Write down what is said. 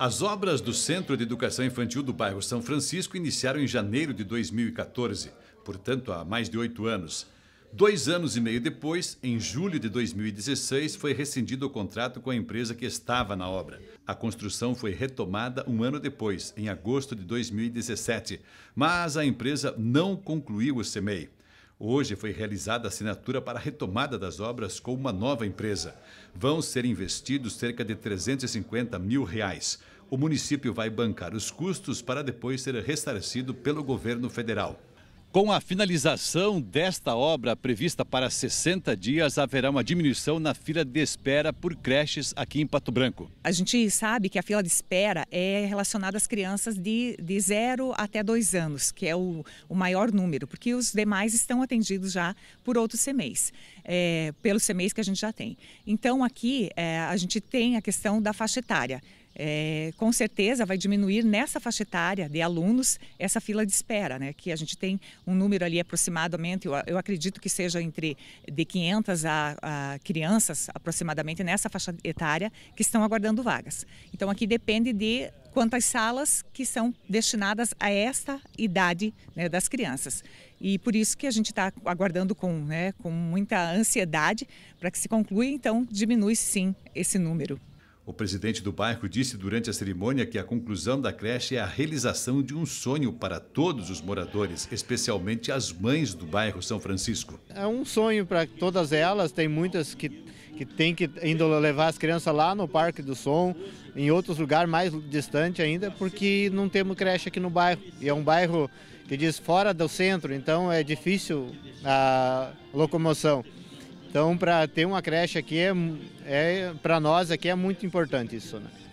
As obras do Centro de Educação Infantil do bairro São Francisco iniciaram em janeiro de 2014, portanto, há mais de oito anos. Dois anos e meio depois, em julho de 2016, foi rescindido o contrato com a empresa que estava na obra. A construção foi retomada um ano depois, em agosto de 2017, mas a empresa não concluiu o CMEI. Hoje foi realizada a assinatura para a retomada das obras com uma nova empresa. Vão ser investidos cerca de 350 mil reais. O município vai bancar os custos para depois ser ressarcido pelo governo federal. Com a finalização desta obra prevista para 60 dias, haverá uma diminuição na fila de espera por creches aqui em Pato Branco. A gente sabe que a fila de espera é relacionada às crianças de, de 0 até 2 anos, que é o, o maior número, porque os demais estão atendidos já por outros CMEs, é, pelos CMEs que a gente já tem. Então aqui é, a gente tem a questão da faixa etária. É, com certeza vai diminuir nessa faixa etária de alunos essa fila de espera, né? Que a gente tem um número ali aproximadamente, eu, eu acredito que seja entre de 500 a, a, crianças aproximadamente nessa faixa etária que estão aguardando vagas. Então aqui depende de quantas salas que são destinadas a esta idade né, das crianças. E por isso que a gente está aguardando com, né, com muita ansiedade para que se conclua, então diminui sim esse número. O presidente do bairro disse durante a cerimônia que a conclusão da creche é a realização de um sonho para todos os moradores, especialmente as mães do bairro São Francisco. É um sonho para todas elas, tem muitas que, que têm que indo levar as crianças lá no Parque do Som, em outros lugares mais distante ainda, porque não temos creche aqui no bairro. E é um bairro que diz fora do centro, então é difícil a locomoção. Então, para ter uma creche aqui, é, é para nós aqui é muito importante isso. Né?